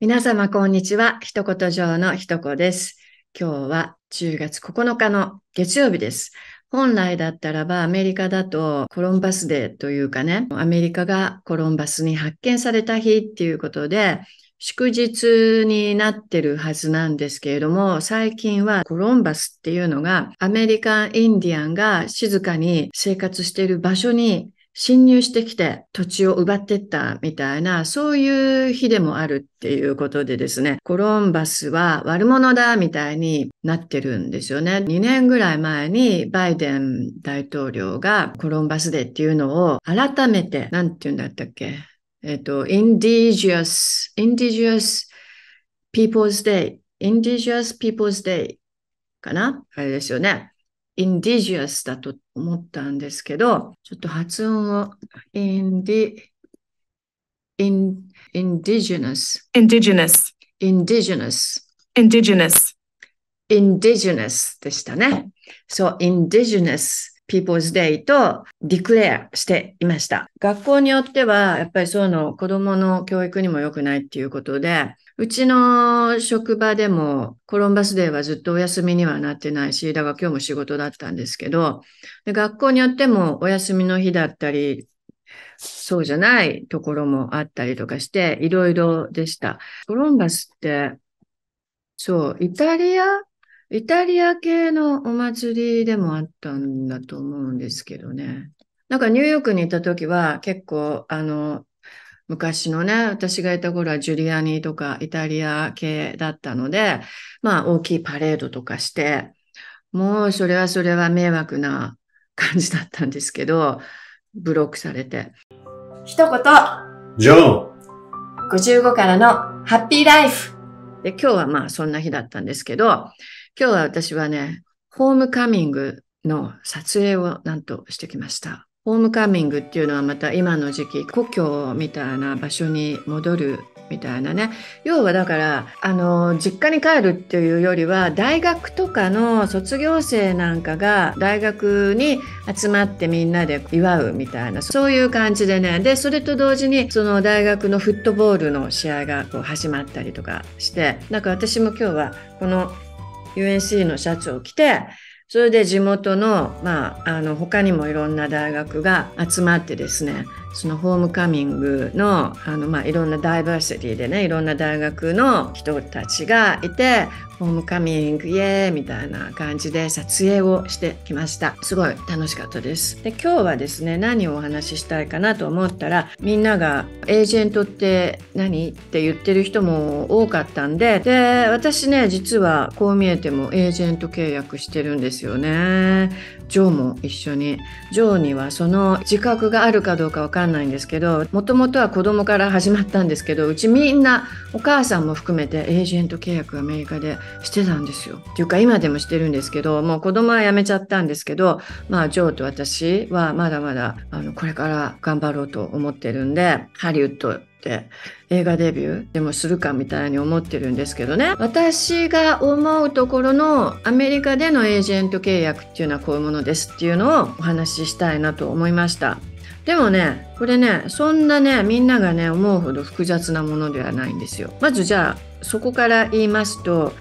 皆様、こんにちは。一言上の一子です。今日は10月9日の月曜日です。本来だったらばアメリカだとコロンバスデーというかね、アメリカがコロンバスに発見された日っていうことで、祝日になってるはずなんですけれども、最近はコロンバスっていうのがアメリカンインディアンが静かに生活している場所に侵入してきて土地を奪ってったみたいな、そういう日でもあるっていうことでですね、コロンバスは悪者だみたいになってるんですよね。2年ぐらい前にバイデン大統領がコロンバスデーっていうのを改めて、なんて言うんだったっけえっ、と、indigenous, indigenous people's day, indigenous people's day かなあれですよね。インディジアスだと思ったんですけど、ちょっと発音をインディ、イン、インディジナス。インディジナス。インディジナス。インディジナス。インディジナスでしたね。そう、インディジナス。People's Day とディクレアしていました。学校によっては、やっぱりそうの子供の教育にも良くないっていうことで、うちの職場でもコロンバスデーはずっとお休みにはなってないし、だから今日も仕事だったんですけど、で学校によってもお休みの日だったり、そうじゃないところもあったりとかして、いろいろでした。コロンバスって、そう、イタリアイタリア系のお祭りでもあったんだと思うんですけどね。なんかニューヨークに行った時は結構あの昔のね、私がいた頃はジュリアニとかイタリア系だったので、まあ大きいパレードとかして、もうそれはそれは迷惑な感じだったんですけど、ブロックされて。一言。ジョー。55からのハッピーライフ。で、今日はまあそんな日だったんですけど、今日は私はね、ホームカミングの撮影をなんとしてきました。ホームカミングっていうのはまた今の時期故郷みたいな場所に戻るみたいなね要はだからあの実家に帰るっていうよりは大学とかの卒業生なんかが大学に集まってみんなで祝うみたいなそういう感じでねでそれと同時にその大学のフットボールの試合がこう始まったりとかしてなんか私も今日はこの UNC のシャツを着てそれで地元の,、まあ、あの他にもいろんな大学が集まってですねそのホームカミングのあの、まあ、いろんなダイバーシティでねいろんな大学の人たちがいてホームカミングイエーイみたいな感じで撮影をしてきましたすごい楽しかったですで今日はですね何をお話ししたいかなと思ったらみんながエージェントって何って言ってる人も多かったんでで私ね実はこう見えてもエージェント契約してるんですよねジョーも一緒にジョーにはその自覚があるかどうかわかんないんですけどもともとは子供から始まったんですけどうちみんなお母さんも含めてエージェント契約アメリカでしてたんですよっていうか今でもしてるんですけどもう子供は辞めちゃったんですけどまあジョーと私はまだまだあのこれから頑張ろうと思ってるんでハリウッドって映画デビューでもするかみたいに思ってるんですけどね私が思うところのアメリカでのエージェント契約っていうのはこういうものですっていうのをお話ししたいなと思いましたでもねこれねそんなねみんながね思うほど複雑なものではないんですよまずじゃあそこから言いますと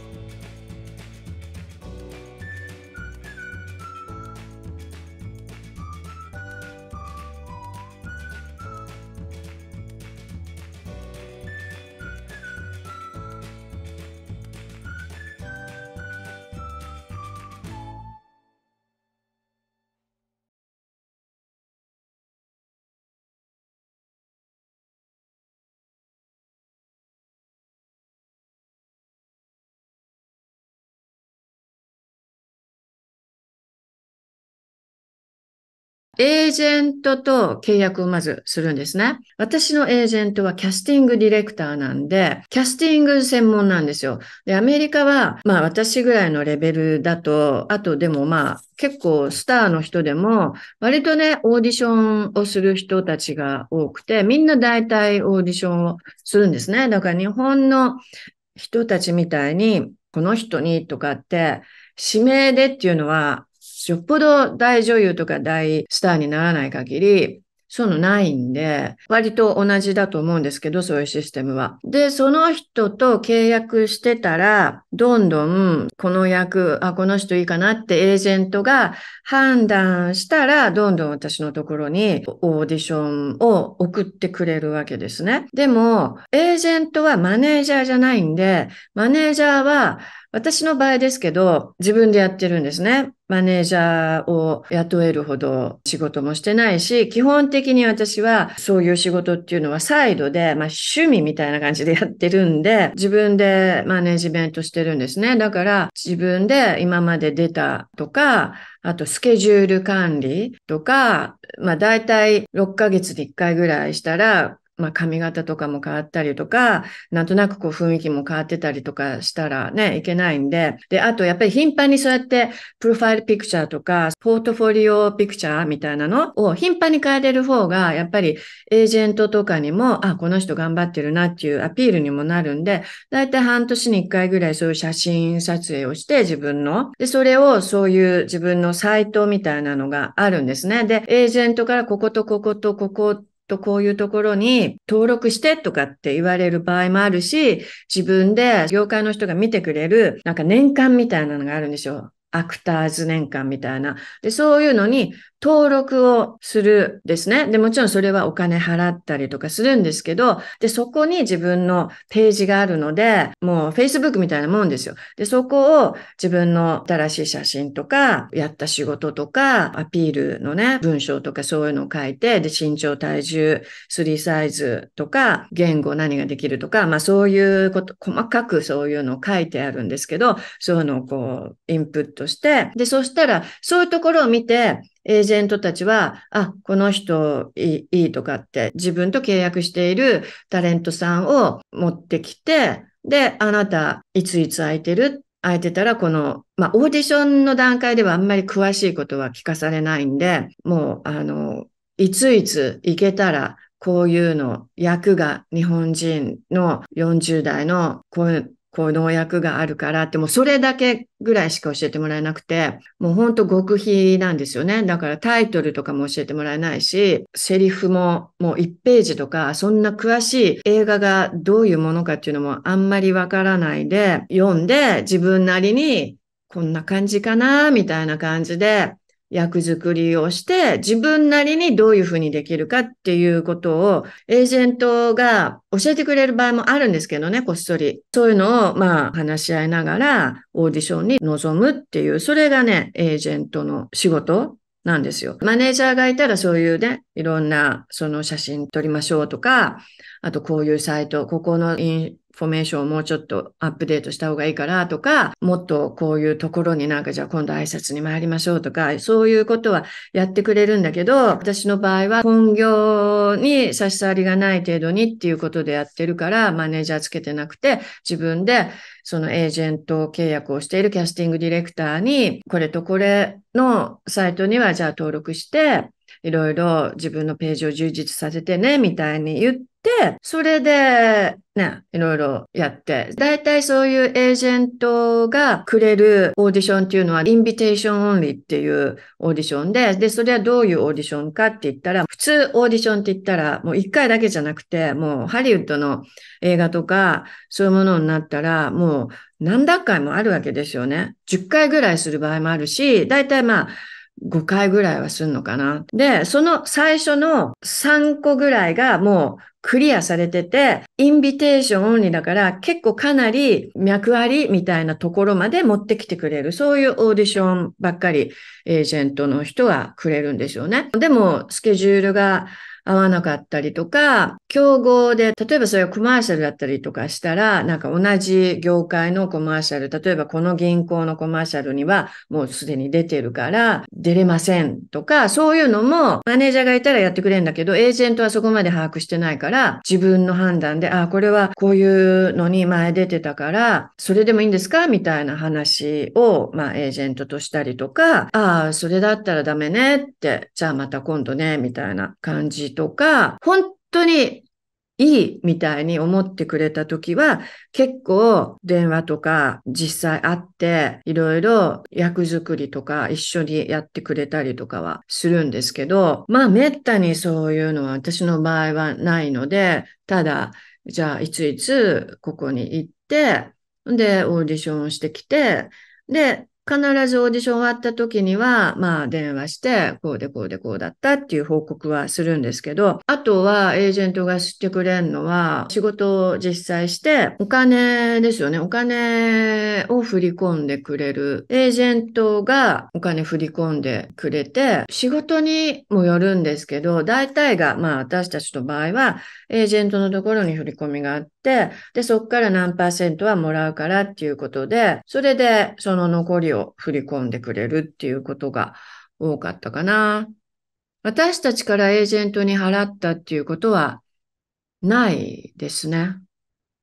エージェントと契約をまずするんですね。私のエージェントはキャスティングディレクターなんで、キャスティング専門なんですよ。で、アメリカは、まあ私ぐらいのレベルだと、あとでもまあ結構スターの人でも、割とね、オーディションをする人たちが多くて、みんな大体オーディションをするんですね。だから日本の人たちみたいに、この人にとかって、指名でっていうのはよっぽど大女優とか大スターにならない限り、そういうのないんで、割と同じだと思うんですけど、そういうシステムは。で、その人と契約してたら、どんどんこの役、あ、この人いいかなってエージェントが判断したら、どんどん私のところにオーディションを送ってくれるわけですね。でも、エージェントはマネージャーじゃないんで、マネージャーは私の場合ですけど、自分でやってるんですね。マネージャーを雇えるほど仕事もしてないし、基本的に私はそういう仕事っていうのはサイドで、まあ趣味みたいな感じでやってるんで、自分でマネジメントしてるんですね。だから自分で今まで出たとか、あとスケジュール管理とか、まあ大体6ヶ月に1回ぐらいしたら、まあ、髪型とかも変わったりとか、なんとなくこう雰囲気も変わってたりとかしたらね、いけないんで。で、あとやっぱり頻繁にそうやってプロファイルピクチャーとか、ポートフォリオピクチャーみたいなのを頻繁に変えれる方が、やっぱりエージェントとかにも、あ、この人頑張ってるなっていうアピールにもなるんで、だいたい半年に1回ぐらいそういう写真撮影をして自分の。で、それをそういう自分のサイトみたいなのがあるんですね。で、エージェントからこことこことこことこういうところに登録してとかって言われる場合もあるし、自分で業界の人が見てくれる、なんか年間みたいなのがあるんでしょう。アクターズ年間みたいな。で、そういうのに登録をするですね。で、もちろんそれはお金払ったりとかするんですけど、で、そこに自分のページがあるので、もう Facebook みたいなもんですよ。で、そこを自分の新しい写真とか、やった仕事とか、アピールのね、文章とかそういうのを書いて、で、身長、体重、スリーサイズとか、言語何ができるとか、まあそういうこと、細かくそういうのを書いてあるんですけど、そういうのをこう、インプットとして、で、そしたら、そういうところを見て、エージェントたちは、あ、この人いいとかって、自分と契約しているタレントさんを持ってきて、で、あなた、いついつ空いてる空いてたら、この、まあ、オーディションの段階ではあんまり詳しいことは聞かされないんで、もう、あの、いついつ行けたら、こういうの、役が日本人の40代のこういうこう農薬があるからって、もうそれだけぐらいしか教えてもらえなくて、もうほんと極秘なんですよね。だからタイトルとかも教えてもらえないし、セリフももう1ページとか、そんな詳しい映画がどういうものかっていうのもあんまりわからないで、読んで自分なりにこんな感じかな、みたいな感じで、役作りをして、自分なりにどういうふうにできるかっていうことを、エージェントが教えてくれる場合もあるんですけどね、こっそり。そういうのを、まあ、話し合いながら、オーディションに臨むっていう、それがね、エージェントの仕事なんですよ。マネージャーがいたらそういうね、いろんなその写真撮りましょうとか、あとこういうサイト、ここのインフォーメーションをもうちょっとアップデートした方がいいかなとか、もっとこういうところになんかじゃあ今度挨拶に参りましょうとか、そういうことはやってくれるんだけど、私の場合は本業に差し障りがない程度にっていうことでやってるから、マネージャーつけてなくて、自分でそのエージェント契約をしているキャスティングディレクターに、これとこれのサイトにはじゃあ登録して、いろいろ自分のページを充実させてね、みたいに言っ、それで、ね、いろいろやって、大体そういうエージェントがくれるオーディションっていうのは、インビテーションオンリーっていうオーディションで、で、それはどういうオーディションかって言ったら、普通オーディションって言ったら、もう一回だけじゃなくて、もうハリウッドの映画とか、そういうものになったら、もう何段階もあるわけですよね。10回ぐらいする場合もあるし、たいまあ、5回ぐらいはすんのかな。で、その最初の3個ぐらいがもうクリアされてて、インビテーションオンリーだから結構かなり脈ありみたいなところまで持ってきてくれる。そういうオーディションばっかりエージェントの人はくれるんですよね。でもスケジュールが合わなかったりとか、競合で、例えばそれはコマーシャルだったりとかしたら、なんか同じ業界のコマーシャル、例えばこの銀行のコマーシャルにはもうすでに出てるから出れませんとか、そういうのもマネージャーがいたらやってくれるんだけど、エージェントはそこまで把握してないから、自分の判断で、あ、これはこういうのに前出てたから、それでもいいんですかみたいな話を、まあ、エージェントとしたりとか、ああ、それだったらダメねって、じゃあまた今度ね、みたいな感じとか、本当にいいみたいに思ってくれた時は、結構電話とか実際会って、いろいろ役作りとか一緒にやってくれたりとかはするんですけど、まあ滅多にそういうのは私の場合はないので、ただ、じゃあいついつここに行って、で、オーディションをしてきて、で、必ずオーディション終わった時には、まあ電話して、こうでこうでこうだったっていう報告はするんですけど、あとはエージェントが知ってくれるのは、仕事を実際して、お金ですよね。お金を振り込んでくれる。エージェントがお金振り込んでくれて、仕事にもよるんですけど、大体が、まあ私たちの場合は、エージェントのところに振り込みがあって、、で、そっから何パーセントはもらうからっていうことで、それでその残りを振り込んでくれるっていうことが多かったかな。私たちからエージェントに払ったっていうことはないですね。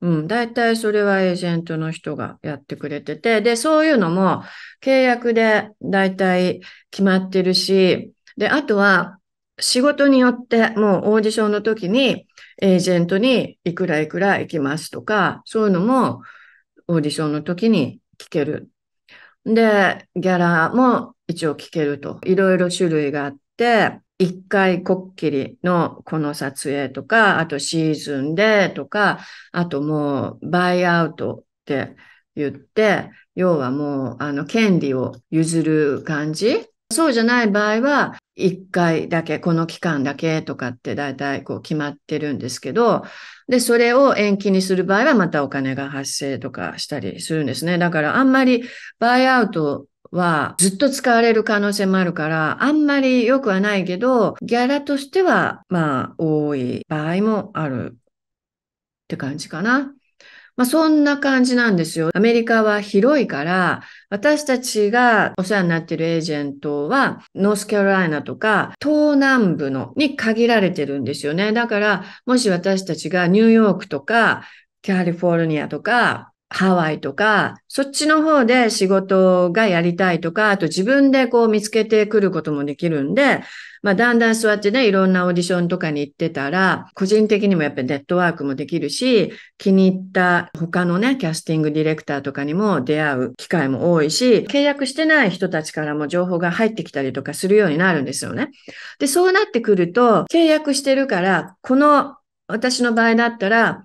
うん、大体それはエージェントの人がやってくれてて、で、そういうのも契約で大体決まってるし、で、あとは仕事によってもうオーディションの時にエージェントにいくらいくら行きますとか、そういうのもオーディションの時に聞ける。で、ギャラも一応聞けると。いろいろ種類があって、一回こっきりのこの撮影とか、あとシーズンでとか、あともうバイアウトって言って、要はもうあの権利を譲る感じそうじゃない場合は、1回だけ、この期間だけとかって大体こう決まってるんですけど、で、それを延期にする場合はまたお金が発生とかしたりするんですね。だからあんまりバイアウトはずっと使われる可能性もあるから、あんまり良くはないけど、ギャラとしてはまあ多い場合もあるって感じかな。まあ、そんな感じなんですよ。アメリカは広いから、私たちがお世話になっているエージェントは、ノースカロライナとか、東南部のに限られてるんですよね。だから、もし私たちがニューヨークとか、カリフォルニアとか、ハワイとか、そっちの方で仕事がやりたいとか、あと自分でこう見つけてくることもできるんで、まあだんだん座ってね、いろんなオーディションとかに行ってたら、個人的にもやっぱりネットワークもできるし、気に入った他のね、キャスティングディレクターとかにも出会う機会も多いし、契約してない人たちからも情報が入ってきたりとかするようになるんですよね。で、そうなってくると、契約してるから、この私の場合だったら、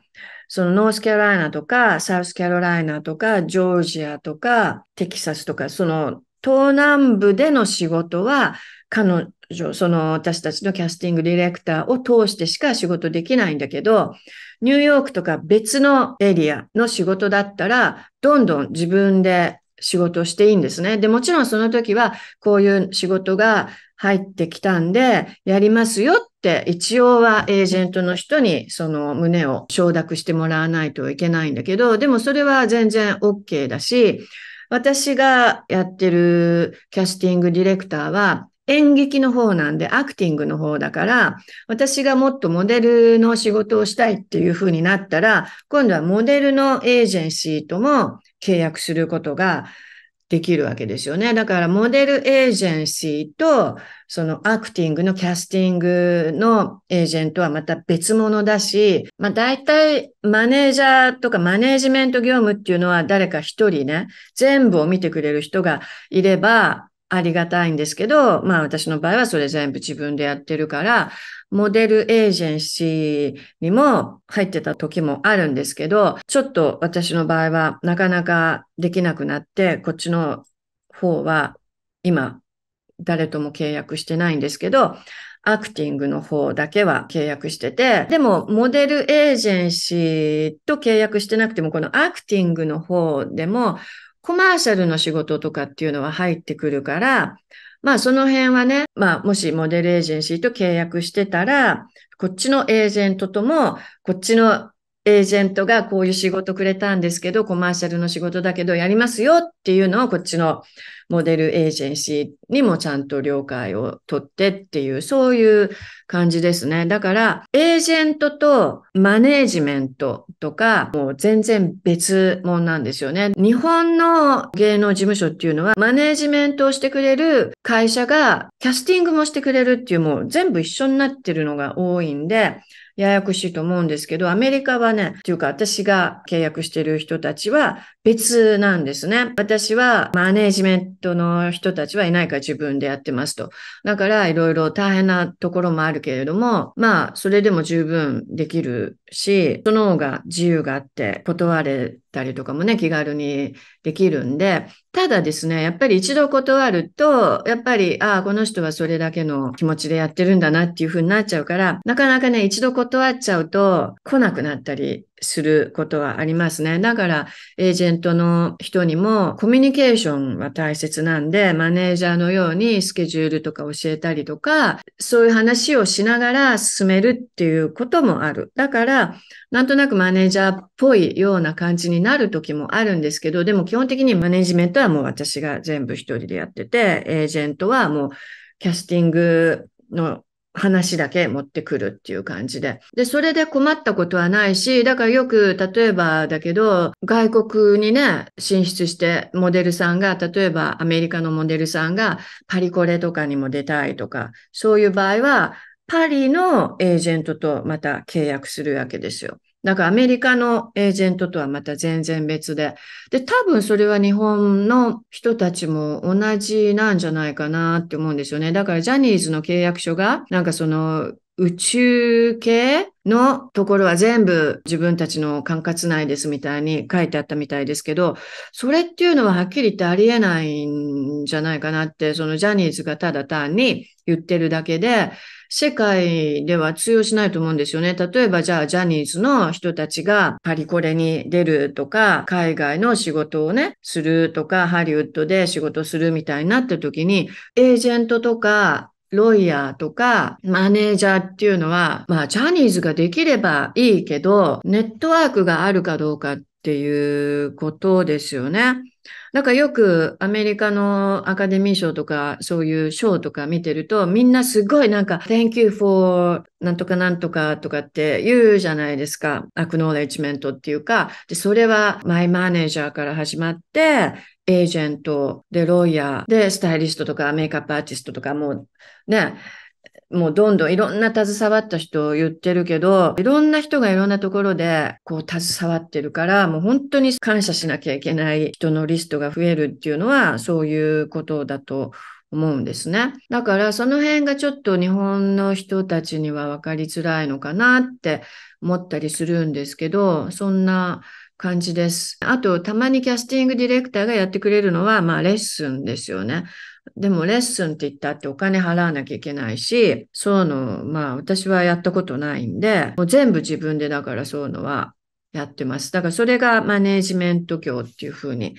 そのノースカロライナとか、サウスカロライナとか、ジョージアとか、テキサスとか、その東南部での仕事は、彼女、その私たちのキャスティングディレクターを通してしか仕事できないんだけど、ニューヨークとか別のエリアの仕事だったら、どんどん自分で仕事をしていいんですね。で、もちろんその時はこういう仕事が入ってきたんでやりますよって一応はエージェントの人にその胸を承諾してもらわないといけないんだけど、でもそれは全然 OK だし、私がやってるキャスティングディレクターは演劇の方なんでアクティングの方だから、私がもっとモデルの仕事をしたいっていう風になったら、今度はモデルのエージェンシーとも契約することができるわけですよね。だからモデルエージェンシーとそのアクティングのキャスティングのエージェントはまた別物だし、まあ大体マネージャーとかマネージメント業務っていうのは誰か一人ね、全部を見てくれる人がいればありがたいんですけど、まあ私の場合はそれ全部自分でやってるから、モデルエージェンシーにも入ってた時もあるんですけど、ちょっと私の場合はなかなかできなくなって、こっちの方は今誰とも契約してないんですけど、アクティングの方だけは契約してて、でもモデルエージェンシーと契約してなくても、このアクティングの方でもコマーシャルの仕事とかっていうのは入ってくるから、まあその辺はね、まあもしモデルエージェンシーと契約してたら、こっちのエージェントとも、こっちのエージェントがこういう仕事くれたんですけど、コマーシャルの仕事だけどやりますよっていうのをこっちのモデルエージェンシーにもちゃんと了解を取ってっていう、そういう感じですね。だから、エージェントとマネージメントとか、もう全然別物なんですよね。日本の芸能事務所っていうのは、マネージメントをしてくれる会社が、キャスティングもしてくれるっていう、もう全部一緒になってるのが多いんで、ややこしいと思うんですけど、アメリカはね、というか私が契約してる人たちは別なんですね。私はマネージメントトの人たちはいないか自分でやってますと。だからいろいろ大変なところもあるけれども、まあそれでも十分できるし、その方が自由があって断れたりとかもね、気軽にできるんで、ただですね、やっぱり一度断ると、やっぱり、ああ、この人はそれだけの気持ちでやってるんだなっていう風になっちゃうから、なかなかね、一度断っちゃうと来なくなったりすることはありますね。だから、エージェントの人にもコミュニケーションは大切なんで、マネージャーのようにスケジュールとか教えたりとか、そういう話をしながら進めるっていうこともある。だから、なんとなくマネージャーっぽいような感じになる時もあるんですけど、でも基本的にマネジメントはもう私が全部一人でやってて、エージェントはもうキャスティングの話だけ持ってくるっていう感じで。で、それで困ったことはないし、だからよく、例えばだけど、外国にね、進出して、モデルさんが、例えばアメリカのモデルさんが、パリコレとかにも出たいとか、そういう場合は、パリのエージェントとまた契約するわけですよ。だからアメリカのエージェントとはまた全然別で。で、多分それは日本の人たちも同じなんじゃないかなって思うんですよね。だからジャニーズの契約書が、なんかその宇宙系のところは全部自分たちの管轄内ですみたいに書いてあったみたいですけど、それっていうのははっきり言ってありえないんじゃないかなって、そのジャニーズがただ単に言ってるだけで、世界では通用しないと思うんですよね。例えばじゃあジャニーズの人たちがパリコレに出るとか、海外の仕事をね、するとか、ハリウッドで仕事するみたいになった時に、エージェントとか、ロイヤーとかマネージャーっていうのは、まあ、ジャニーズができればいいけど、ネットワークがあるかどうかっていうことですよね。なんかよくアメリカのアカデミー賞とかそういう賞とか見てるとみんなすごいなんか Thank you for なんとかなんとかとかって言うじゃないですか。アクノレッジメントっていうか。で、それはマイマネージャーから始まって、エージェント、で、ロイヤー、で、スタイリストとかメイクアップアーティストとかもうね、もうどんどんいろんな携わった人を言ってるけど、いろんな人がいろんなところでこう携わってるから、もう本当に感謝しなきゃいけない人のリストが増えるっていうのは、そういうことだと思うんですね。だからその辺がちょっと日本の人たちには分かりづらいのかなって思ったりするんですけど、そんな感じです。あと、たまにキャスティングディレクターがやってくれるのは、まあ、レッスンですよね。でもレッスンって言ったってお金払わなきゃいけないし、そうの、まあ私はやったことないんで、もう全部自分でだからそうのはやってます。だからそれがマネージメント業っていうふうに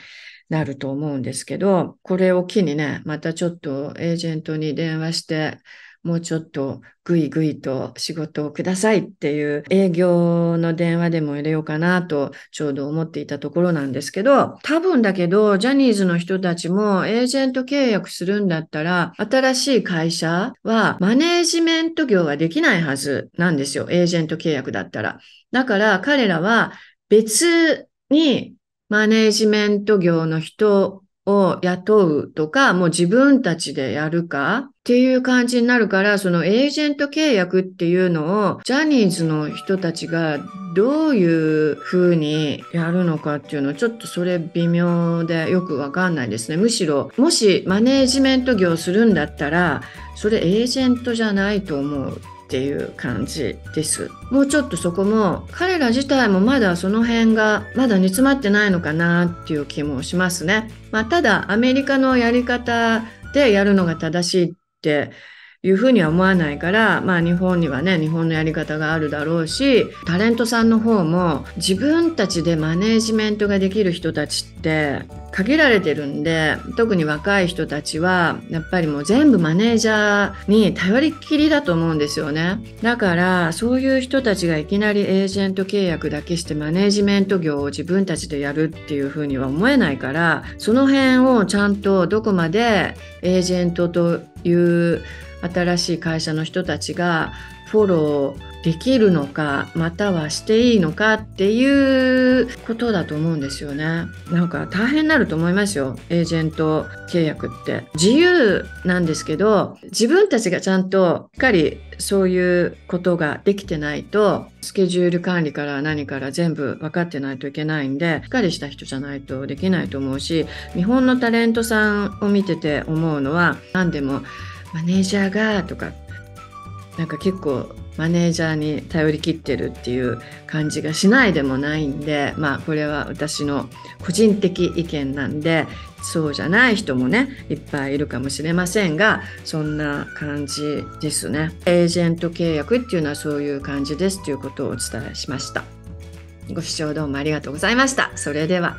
なると思うんですけど、これを機にね、またちょっとエージェントに電話して、もうちょっとぐいぐいと仕事をくださいっていう営業の電話でも入れようかなとちょうど思っていたところなんですけど、多分だけど、ジャニーズの人たちもエージェント契約するんだったら、新しい会社はマネージメント業はできないはずなんですよ。エージェント契約だったら。だから彼らは別にマネージメント業の人を雇うとか、もう自分たちでやるかっていう感じになるから、そのエージェント契約っていうのを、ジャニーズの人たちがどういう風にやるのかっていうの、ちょっとそれ微妙でよくわかんないですね。むしろ、もしマネージメント業するんだったら、それエージェントじゃないと思う。っていう感じです。もうちょっとそこも彼ら自体もまだその辺がまだ煮詰まってないのかなっていう気もしますね。まあ、ただアメリカのやり方でやるのが正しいっていうふうには思わないから、まあ、日本にはね日本のやり方があるだろうしタレントさんの方も自分たちでマネージメントができる人たちって限られてるんで特に若い人たちはやっぱりもう全部マネージャーに頼りっきりだと思うんですよねだからそういう人たちがいきなりエージェント契約だけしてマネージメント業を自分たちでやるっていうふうには思えないからその辺をちゃんとどこまでエージェントという新しい会社の人たちがフォローできるのかまたはしていいのかっていうことだと思うんですよねなんか大変になると思いますよエージェント契約って自由なんですけど自分たちがちゃんとしっかりそういうことができてないとスケジュール管理から何から全部分かってないといけないんでしっかりした人じゃないとできないと思うし日本のタレントさんを見てて思うのは何でもマネージャーがとかなんか結構マネージャーに頼りきってるっていう感じがしないでもないんでまあこれは私の個人的意見なんでそうじゃない人もねいっぱいいるかもしれませんがそんな感じですねエージェント契約っていうのはそういう感じですということをお伝えしましたご視聴どうもありがとうございましたそれでは